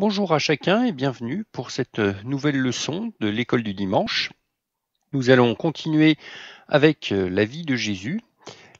Bonjour à chacun et bienvenue pour cette euh, nouvelle leçon de l'école du dimanche. Nous allons continuer avec euh, la vie de Jésus.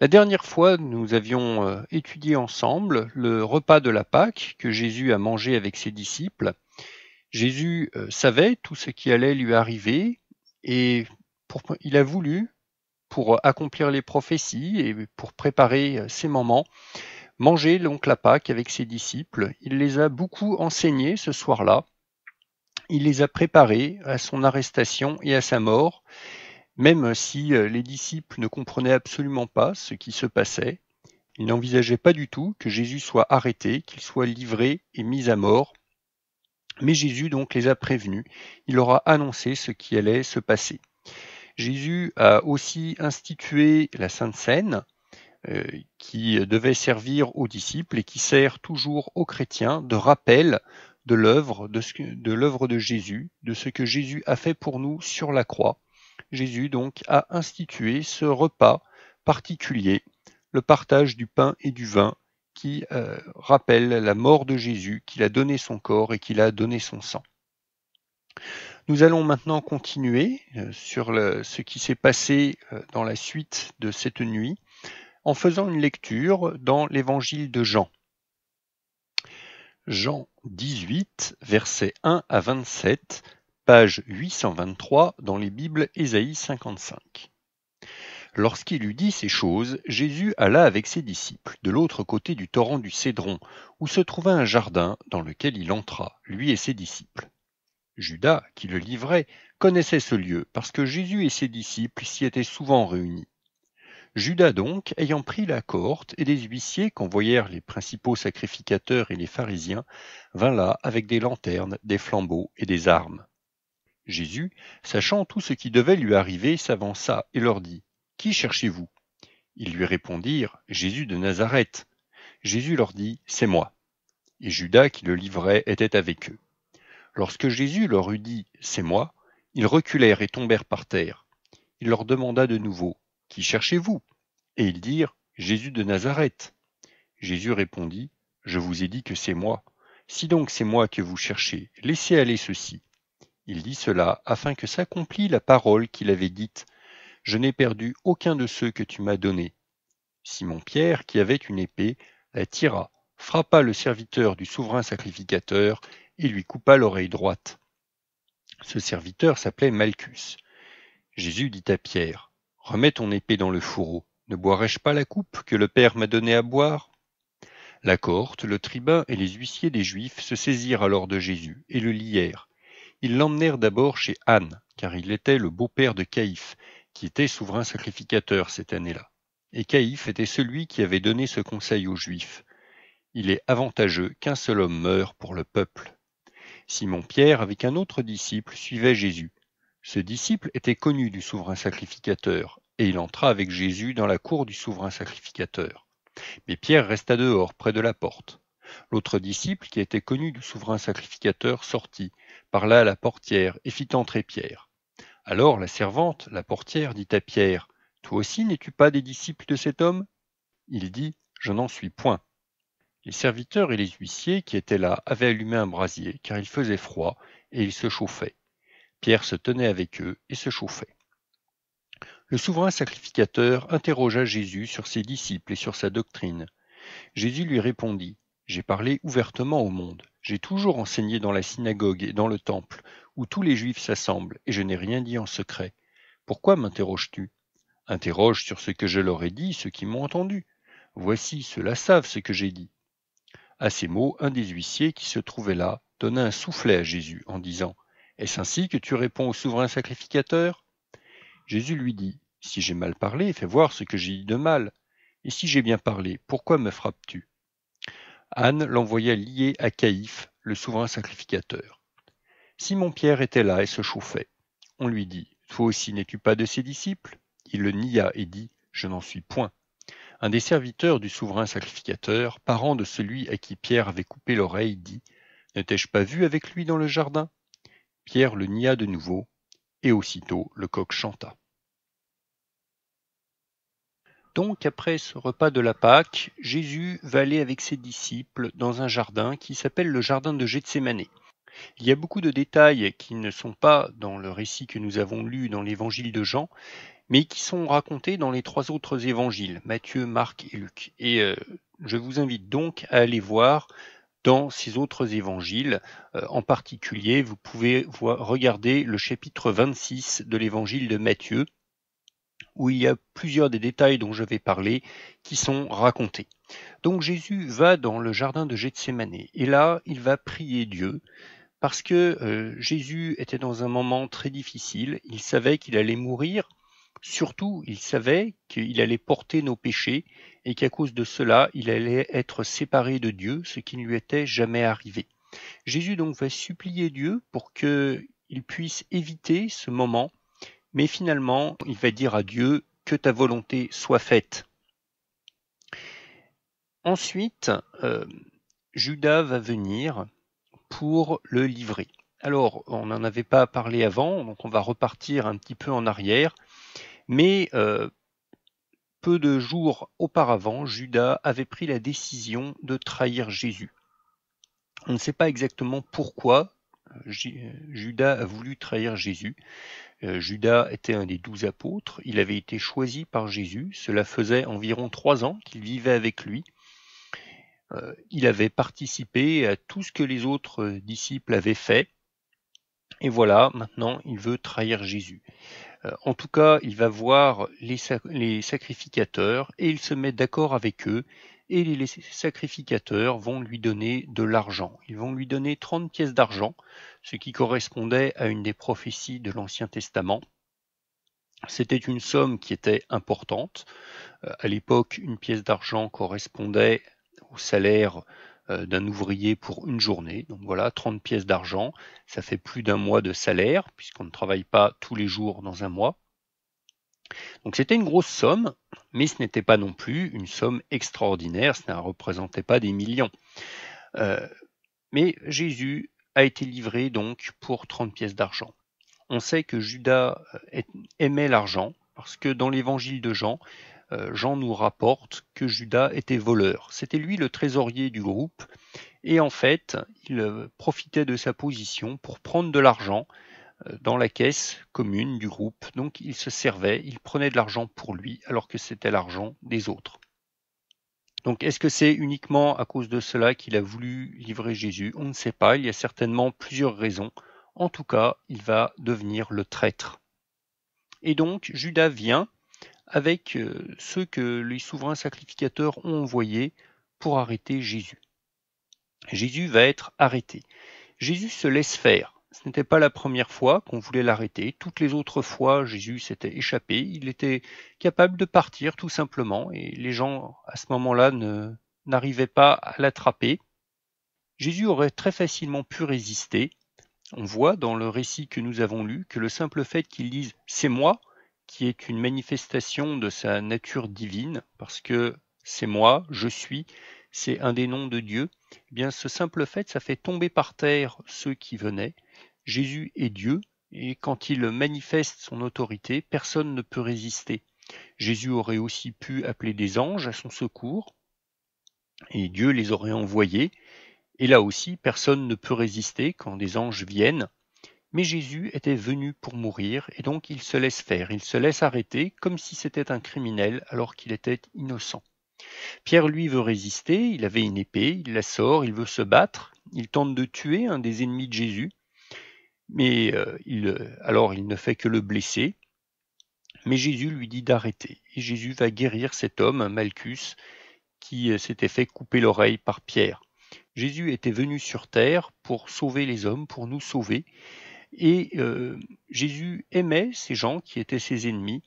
La dernière fois, nous avions euh, étudié ensemble le repas de la Pâque que Jésus a mangé avec ses disciples. Jésus savait tout ce qui allait lui arriver et il a voulu, pour accomplir les prophéties et pour préparer ces moments, manger l'oncle la Pâque avec ses disciples. Il les a beaucoup enseignés ce soir-là. Il les a préparés à son arrestation et à sa mort, même si euh, les disciples ne comprenaient absolument pas ce qui se passait. Ils n'envisageaient pas du tout que Jésus soit arrêté, qu'il soit livré et mis à mort. Mais Jésus donc les a prévenus, il leur a annoncé ce qui allait se passer. Jésus a aussi institué la Sainte Seine, euh, qui euh, devait servir aux disciples et qui sert toujours aux chrétiens de rappel de l'œuvre de, de l'œuvre de Jésus, de ce que Jésus a fait pour nous sur la croix. Jésus donc a institué ce repas particulier, le partage du pain et du vin, qui euh, rappelle la mort de Jésus, qu'il a donné son corps et qu'il a donné son sang. Nous allons maintenant continuer sur ce qui s'est passé dans la suite de cette nuit en faisant une lecture dans l'Évangile de Jean. Jean 18, versets 1 à 27, page 823 dans les Bibles Ésaïe 55. Lorsqu'il eut dit ces choses, Jésus alla avec ses disciples de l'autre côté du torrent du Cédron, où se trouvait un jardin dans lequel il entra, lui et ses disciples. Judas, qui le livrait, connaissait ce lieu, parce que Jésus et ses disciples s'y étaient souvent réunis. Judas donc, ayant pris la cohorte et des huissiers qu'envoyèrent les principaux sacrificateurs et les pharisiens, vint là avec des lanternes, des flambeaux et des armes. Jésus, sachant tout ce qui devait lui arriver, s'avança et leur dit Qui cherchez-vous Ils lui répondirent Jésus de Nazareth. Jésus leur dit C'est moi. Et Judas qui le livrait était avec eux. Lorsque Jésus leur eut dit C'est moi, ils reculèrent et tombèrent par terre. Il leur demanda de nouveau qui cherchez-vous Et ils dirent, Jésus de Nazareth. Jésus répondit, Je vous ai dit que c'est moi. Si donc c'est moi que vous cherchez, laissez aller ceci. Il dit cela afin que s'accomplit la parole qu'il avait dite. Je n'ai perdu aucun de ceux que tu m'as donnés. Simon-Pierre, qui avait une épée, la tira, frappa le serviteur du souverain sacrificateur et lui coupa l'oreille droite. Ce serviteur s'appelait Malchus. Jésus dit à Pierre, Remets ton épée dans le fourreau, ne boirai-je pas la coupe que le père m'a donnée à boire? La cohorte, le tribun et les huissiers des Juifs se saisirent alors de Jésus et le lièrent. Ils l'emmenèrent d'abord chez Anne, car il était le beau-père de Caïphe, qui était souverain sacrificateur cette année-là. Et Caïphe était celui qui avait donné ce conseil aux Juifs. Il est avantageux qu'un seul homme meure pour le peuple. Simon Pierre, avec un autre disciple, suivait Jésus, ce disciple était connu du souverain sacrificateur, et il entra avec Jésus dans la cour du souverain sacrificateur. Mais Pierre resta dehors, près de la porte. L'autre disciple, qui était connu du souverain sacrificateur, sortit, parla à la portière, et fit entrer Pierre. Alors la servante, la portière, dit à Pierre, Toi aussi n'es-tu pas des disciples de cet homme Il dit, Je n'en suis point. Les serviteurs et les huissiers qui étaient là avaient allumé un brasier, car il faisait froid, et ils se chauffaient. Pierre se tenait avec eux et se chauffait. Le souverain sacrificateur interrogea Jésus sur ses disciples et sur sa doctrine. Jésus lui répondit J'ai parlé ouvertement au monde, j'ai toujours enseigné dans la synagogue et dans le temple, où tous les Juifs s'assemblent, et je n'ai rien dit en secret. Pourquoi m'interroges-tu Interroge sur ce que je leur ai dit ceux qui m'ont entendu. Voici, ceux-là savent ce que j'ai dit. À ces mots, un des huissiers qui se trouvait là donna un soufflet à Jésus en disant est-ce ainsi que tu réponds au souverain sacrificateur Jésus lui dit, Si j'ai mal parlé, fais voir ce que j'ai dit de mal. Et si j'ai bien parlé, pourquoi me frappes-tu Anne l'envoya lier à Caïphe, le souverain sacrificateur. Simon-Pierre était là et se chauffait. On lui dit, Toi aussi n'es-tu pas de ses disciples Il le nia et dit, Je n'en suis point. Un des serviteurs du souverain sacrificateur, parent de celui à qui Pierre avait coupé l'oreille, dit, Ne t'ai-je pas vu avec lui dans le jardin Pierre le nia de nouveau, et aussitôt le coq chanta. Donc après ce repas de la Pâque, Jésus va aller avec ses disciples dans un jardin qui s'appelle le jardin de Gethsemane. Il y a beaucoup de détails qui ne sont pas dans le récit que nous avons lu dans l'évangile de Jean, mais qui sont racontés dans les trois autres évangiles, Matthieu, Marc et Luc. Et euh, je vous invite donc à aller voir dans ces autres évangiles. Euh, en particulier, vous pouvez voir, regarder le chapitre 26 de l'évangile de Matthieu, où il y a plusieurs des détails dont je vais parler qui sont racontés. Donc Jésus va dans le jardin de Gethsemane, et là, il va prier Dieu, parce que euh, Jésus était dans un moment très difficile, il savait qu'il allait mourir, Surtout, il savait qu'il allait porter nos péchés et qu'à cause de cela, il allait être séparé de Dieu, ce qui ne lui était jamais arrivé. Jésus donc va supplier Dieu pour qu'il puisse éviter ce moment, mais finalement, il va dire à Dieu que ta volonté soit faite. Ensuite, euh, Judas va venir pour le livrer. Alors, on n'en avait pas parlé avant, donc on va repartir un petit peu en arrière. Mais euh, peu de jours auparavant, Judas avait pris la décision de trahir Jésus. On ne sait pas exactement pourquoi euh, euh, Judas a voulu trahir Jésus. Judas était un des douze apôtres, il avait été choisi par Jésus, cela faisait environ trois ans qu'il vivait avec lui. il avait participé à tout ce que les autres disciples avaient fait, et voilà, maintenant il veut trahir Jésus. Euh, en tout cas, il va voir les, sacrificateurs et il se met d'accord avec eux et les, sacrificateurs vont lui donner de l'argent. Ils vont lui donner 30 pièces d'argent, ce qui correspondait à une des prophéties de l'Ancien Testament. C'était une somme qui était importante. Euh, à l'époque, une pièce d'argent correspondait au salaire euh, d'un ouvrier pour une journée. Donc voilà, 30 pièces d'argent, ça fait plus d'un mois de salaire, puisqu'on ne travaille pas tous les jours dans un mois. Donc c'était une grosse somme, mais ce n'était pas non plus une somme extraordinaire, ça ne représentait pas des millions. Euh, mais Jésus a été livré donc pour 30 pièces d'argent. On sait que Judas euh, aimait l'argent, parce que dans l'évangile de Jean, euh, Jean nous rapporte que Judas était voleur. C'était lui le trésorier du groupe et en fait, il euh, profitait de sa position pour prendre de l'argent euh, dans la caisse commune du groupe. Donc il se servait, il prenait de l'argent pour lui alors que c'était l'argent des autres. Donc est-ce que c'est uniquement à cause de cela qu'il a voulu livrer Jésus On ne sait pas, il y a certainement plusieurs raisons. En tout cas, il va devenir le traître. Et donc Judas vient avec euh, ceux que les souverains sacrificateurs ont envoyés pour arrêter Jésus. Jésus va être arrêté. Jésus se laisse faire. Ce n'était pas la première fois qu'on voulait l'arrêter. Toutes les autres fois, Jésus s'était échappé. Il était capable de partir tout simplement et les gens à ce moment-là n'arrivaient pas à l'attraper. Jésus aurait très facilement pu résister. On voit dans le récit que nous avons lu que le simple fait qu'il dise C'est moi qui est une manifestation de sa nature divine, parce que c'est moi, je suis, c'est un des noms de Dieu, eh bien ce simple fait, ça fait tomber par terre ceux qui venaient. Jésus est Dieu, et quand il manifeste son autorité, personne ne peut résister. Jésus aurait aussi pu appeler des anges à son secours, et Dieu les aurait envoyés, et là aussi personne ne peut résister quand des anges viennent, mais Jésus était venu pour mourir, et donc il se laisse faire, il se laisse arrêter comme si c'était un criminel alors qu'il était innocent. Pierre, lui, veut résister, il avait une épée, il la sort, il veut se battre, il tente de tuer un des ennemis de Jésus, mais euh, il, euh, alors il ne fait que le blesser. Mais Jésus lui dit d'arrêter, et Jésus va guérir cet homme, Malchus, qui euh, s'était fait couper l'oreille par Pierre. Jésus était venu sur terre pour sauver les hommes, pour nous sauver, et euh, Jésus aimait ces gens qui étaient ses ennemis.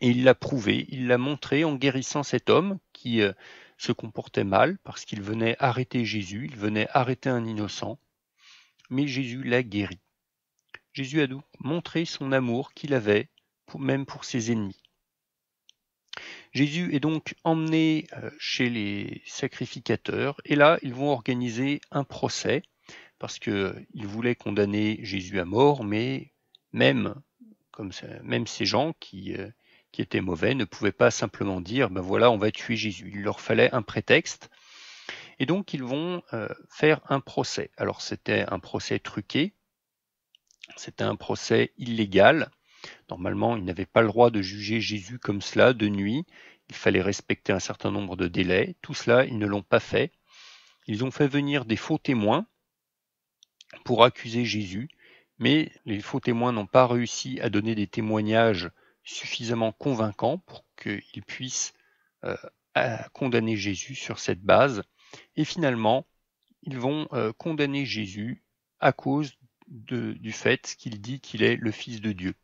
Et il l'a prouvé, il l'a montré en guérissant cet homme qui euh, se comportait mal parce qu'il venait arrêter Jésus, il venait arrêter un innocent. Mais Jésus l'a guéri. Jésus a donc montré son amour qu'il avait même pour ses ennemis. Jésus est donc emmené euh, chez les sacrificateurs et là ils vont organiser un procès parce qu'ils voulaient condamner Jésus à mort, mais même, comme même ces gens euh, qui, étaient mauvais ne pouvaient pas simplement dire ben voilà, on va tuer Jésus. Il leur fallait un prétexte. Et donc ils vont euh, faire un procès. Alors c'était un procès truqué, c'était un procès illégal. Normalement, ils n'avaient pas le droit de juger Jésus comme cela de nuit. Il fallait respecter un certain nombre de délais. Tout cela, ils ne l'ont pas fait. Ils ont fait venir des faux témoins pour accuser Jésus, mais les faux témoins n'ont pas réussi à donner des témoignages suffisamment convaincants pour qu'ils puissent euh, condamner Jésus sur cette base. Et finalement, ils vont euh, condamner Jésus à cause du fait qu'il dit qu'il est le Fils de Dieu.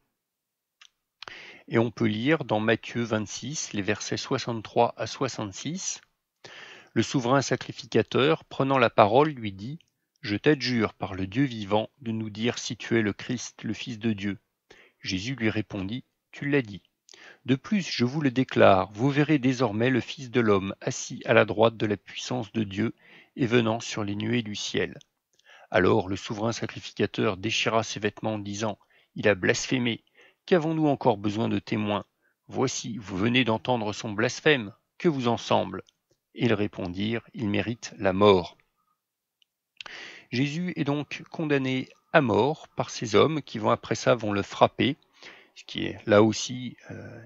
Et on peut lire dans Matthieu 26, les versets 63 à 66, Le souverain sacrificateur, prenant la parole, lui dit je t'adjure par le Dieu vivant de nous dire si tu es le Christ, le Fils de Dieu. Jésus lui répondit, Tu l'as dit. De plus, je vous le déclare, vous verrez désormais le Fils de l'homme assis à la droite de la puissance de Dieu et venant sur les nuées du ciel. Alors le souverain sacrificateur déchira ses vêtements en disant, Il a blasphémé, qu'avons-nous encore besoin de témoins Voici, vous venez d'entendre son blasphème, que vous en semble ils répondirent, Il mérite la mort. Jésus est donc condamné à mort par ces hommes qui vont après ça vont le frapper, ce qui là aussi euh,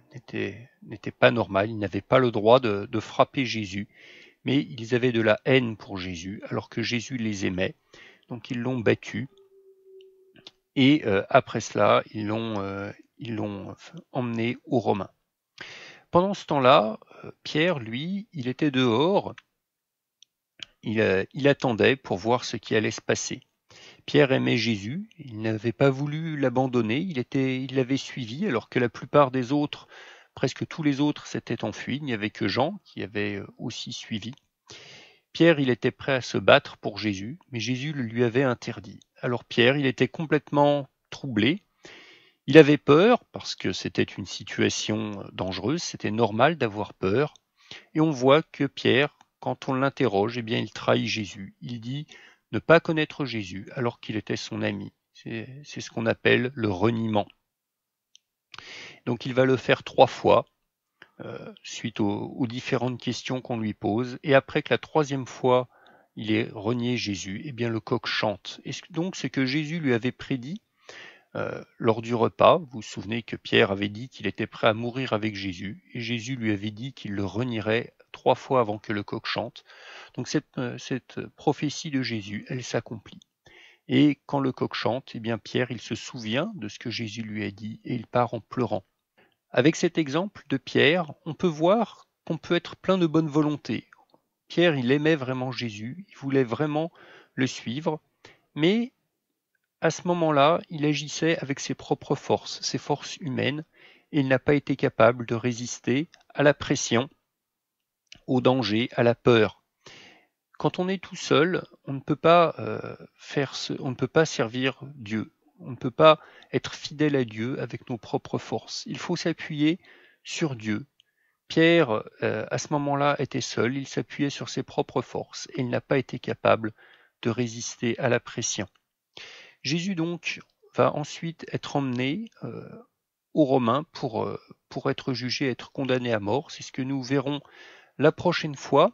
n'était pas normal. Ils n'avaient pas le droit de, de frapper Jésus, mais ils avaient de la haine pour Jésus alors que Jésus les aimait. Donc ils l'ont battu et euh, après cela ils l'ont euh, ils l'ont emmené aux Romains. Pendant ce temps-là, Pierre, lui, il était dehors euh, il, attendait pour voir ce qui allait se passer. Pierre aimait Jésus, il n'avait pas voulu l'abandonner, il il l'avait suivi alors que la plupart des autres, presque tous les autres s'étaient enfuis, il n'y avait que Jean qui avait euh, aussi suivi. Pierre, il était prêt à se battre pour Jésus, mais Jésus le lui avait interdit. Alors Pierre, il était complètement troublé, il avait peur parce que c'était une situation euh, dangereuse, c'était normal d'avoir peur, et on voit que Pierre quand on l'interroge, eh bien, il trahit Jésus. Il dit ne pas connaître Jésus alors qu'il était son ami. C'est ce qu'on appelle le reniement. Donc il va le faire trois fois, euh, suite aux, différentes questions qu'on lui pose, et après que la troisième fois il ait renié Jésus, eh bien le coq chante. Et donc ce que Jésus lui avait prédit euh, lors du repas, vous vous souvenez que Pierre avait dit qu'il était prêt à mourir avec Jésus, et Jésus lui avait dit qu'il le renierait trois fois avant que le coq chante. Donc cette, euh, cette prophétie de Jésus, elle s'accomplit. Et quand le coq chante, eh bien Pierre, il se souvient de ce que Jésus lui a dit et il part en pleurant. Avec cet exemple de Pierre, on peut voir qu'on peut être plein de bonne volonté. Pierre, il aimait vraiment Jésus, il voulait vraiment le suivre, mais à ce moment-là, il agissait avec ses propres forces, ses forces humaines, et il n'a pas été capable de résister à la pression au danger, à la peur. Quand on est tout seul, on ne peut pas euh, faire on ne peut pas servir Dieu. On ne peut pas être fidèle à Dieu avec nos propres forces. Il faut s'appuyer sur Dieu. Pierre, euh, à ce moment-là, était seul, il s'appuyait sur ses propres forces et il n'a pas été capable de résister à la pression. Jésus donc va ensuite être emmené euh, aux Romains pour, pour être jugé, être condamné à mort. C'est ce que nous verrons la prochaine fois,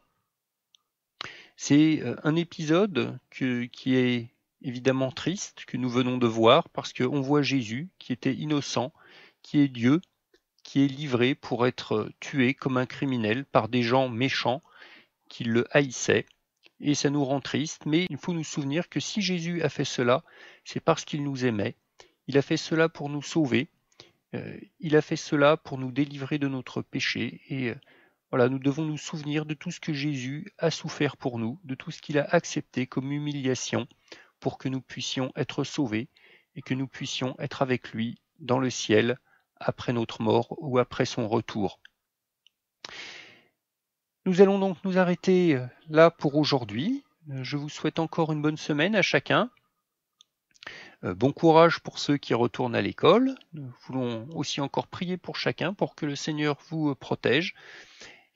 c'est euh, un épisode qui est évidemment triste, que nous venons de voir, parce qu'on voit Jésus qui était innocent, qui est Dieu, qui est livré pour être tué comme un criminel par des gens méchants qui le haïssaient. Et ça nous rend triste, mais il faut nous souvenir que si Jésus a fait cela, c'est parce qu'il nous aimait. Il a fait cela pour nous sauver. Euh, il a fait cela pour nous délivrer de notre péché. Et euh, voilà, nous devons nous souvenir de tout ce que Jésus a souffert pour nous, de tout ce qu'il a accepté comme humiliation pour que nous puissions être sauvés et que nous puissions être avec lui dans le ciel après notre mort ou après son retour. Nous allons donc nous arrêter euh, là pour aujourd'hui. Euh, je vous souhaite encore une bonne semaine à chacun. Euh, bon courage pour ceux qui retournent à l'école. Nous voulons aussi encore prier pour chacun pour que le Seigneur vous protège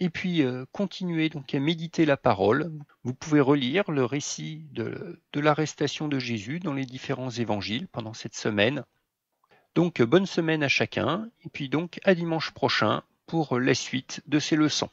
et puis, euh, continuez donc à méditer la parole. Vous pouvez relire le récit de l'arrestation de Jésus dans les différents évangiles pendant cette semaine. Donc, euh, bonne semaine à chacun, et puis donc à dimanche prochain pour la suite de ces leçons.